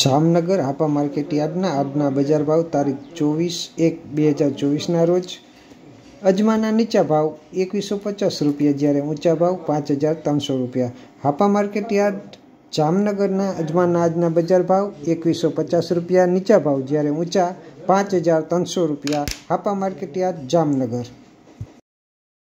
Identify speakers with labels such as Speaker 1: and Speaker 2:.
Speaker 1: जामनगर हापा market yard आज बजार भाव तारीख चौबीस एक बेहजार चौबीस रोज अजमा नीचा भाव एक सौ पचास रुपया जय ऊंचा भाव पांच हजार तरह सौ रुपया हापा मार्केट यार्ड जामनगर अजमा आज बजार भाव एक सौ पचास रुपया नीचा भाव जय ऊंचा पांच हजार तरह सौ रुपया हापा मार्केट यार्ड जामनगर